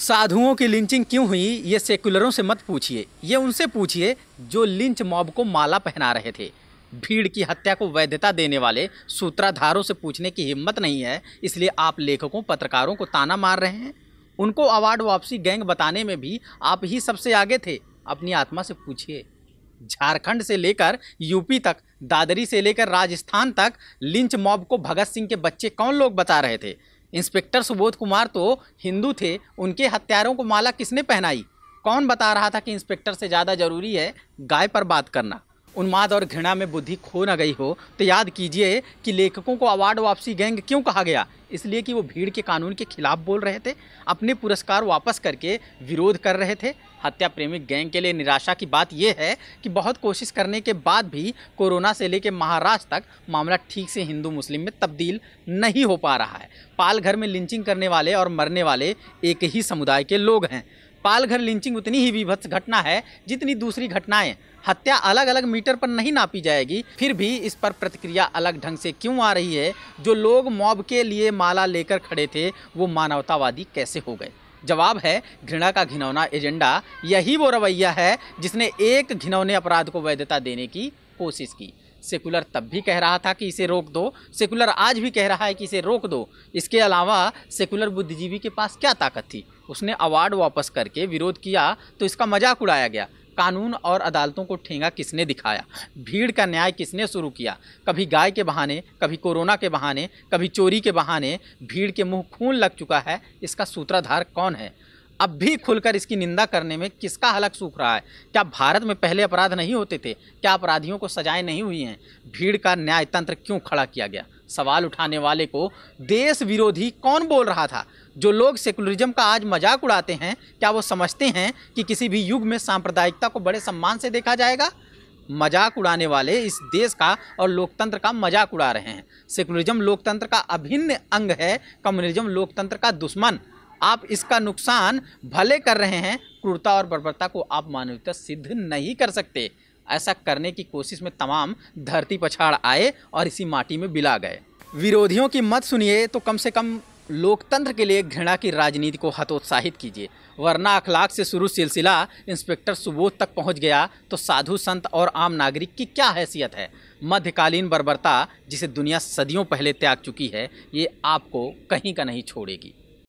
साधुओं की लिंचिंग क्यों हुई ये सेकुलरों से मत पूछिए ये उनसे पूछिए जो लिंच मॉब को माला पहना रहे थे भीड़ की हत्या को वैधता देने वाले सूत्राधारों से पूछने की हिम्मत नहीं है इसलिए आप लेखकों पत्रकारों को ताना मार रहे हैं उनको अवार्ड वापसी गैंग बताने में भी आप ही सबसे आगे थे अपनी आत्मा से पूछिए झारखंड से लेकर यूपी तक दादरी से लेकर राजस्थान तक लिंच मॉब को भगत सिंह के बच्चे कौन लोग बता रहे थे इंस्पेक्टर सुबोध कुमार तो हिंदू थे उनके हत्यारों को माला किसने पहनाई कौन बता रहा था कि इंस्पेक्टर से ज़्यादा ज़रूरी है गाय पर बात करना उन्माद और घृणा में बुद्धि खो न गई हो तो याद कीजिए कि लेखकों को अवार्ड वापसी गैंग क्यों कहा गया इसलिए कि वो भीड़ के कानून के खिलाफ बोल रहे थे अपने पुरस्कार वापस करके विरोध कर रहे थे हत्या प्रेमी गैंग के लिए निराशा की बात यह है कि बहुत कोशिश करने के बाद भी कोरोना से लेकर महाराष्ट्र तक मामला ठीक से हिंदू मुस्लिम में तब्दील नहीं हो पा रहा है पालघर में लिंचिंग करने वाले और मरने वाले एक ही समुदाय के लोग हैं पालघर लिंचिंग उतनी ही विभत्स घटना है जितनी दूसरी घटनाएं हत्या अलग अलग मीटर पर नहीं नापी जाएगी फिर भी इस पर प्रतिक्रिया अलग ढंग से क्यों आ रही है जो लोग मॉब के लिए माला लेकर खड़े थे वो मानवतावादी कैसे हो गए जवाब है घृणा का घिनौना एजेंडा यही वो रवैया है जिसने एक घिनौने अपराध को वैधता देने की कोशिश की सेकुलर तब भी कह रहा था कि इसे रोक दो सेकुलर आज भी कह रहा है कि इसे रोक दो इसके अलावा सेकुलर बुद्धिजीवी के पास क्या ताकत थी उसने अवार्ड वापस करके विरोध किया तो इसका मजाक उड़ाया गया कानून और अदालतों को ठेंगा किसने दिखाया भीड़ का न्याय किसने शुरू किया कभी गाय के बहाने कभी कोरोना के बहाने कभी चोरी के बहाने भीड़ के मुंह खून लग चुका है इसका सूत्राधार कौन है अब भी खुलकर इसकी निंदा करने में किसका हलक सूख रहा है क्या भारत में पहले अपराध नहीं होते थे क्या अपराधियों को सजाएं नहीं हुई हैं भीड़ का न्याय तंत्र क्यों खड़ा किया गया सवाल उठाने वाले को देश विरोधी कौन बोल रहा था जो लोग सेकुलरिज्म का आज मजाक उड़ाते हैं क्या वो समझते हैं कि किसी भी युग में सांप्रदायिकता को बड़े सम्मान से देखा जाएगा मजाक उड़ाने वाले इस देश का और लोकतंत्र का मजाक उड़ा रहे हैं सेकुलरिज्म लोकतंत्र का अभिन्न अंग है कम्युनिज्म लोकतंत्र का दुश्मन आप इसका नुकसान भले कर रहे हैं क्रूरता और बर्बरता को आप मानवता सिद्ध नहीं कर सकते ऐसा करने की कोशिश में तमाम धरती पछाड़ आए और इसी माटी में बिला गए विरोधियों की मत सुनिए तो कम से कम लोकतंत्र के लिए घृणा की राजनीति को हतोत्साहित कीजिए वरना अखलाक से शुरू सिलसिला इंस्पेक्टर सुबोध तक पहुंच गया तो साधु संत और आम नागरिक की क्या हैसियत है मध्यकालीन बर्बरता जिसे दुनिया सदियों पहले त्याग चुकी है ये आपको कहीं का नहीं छोड़ेगी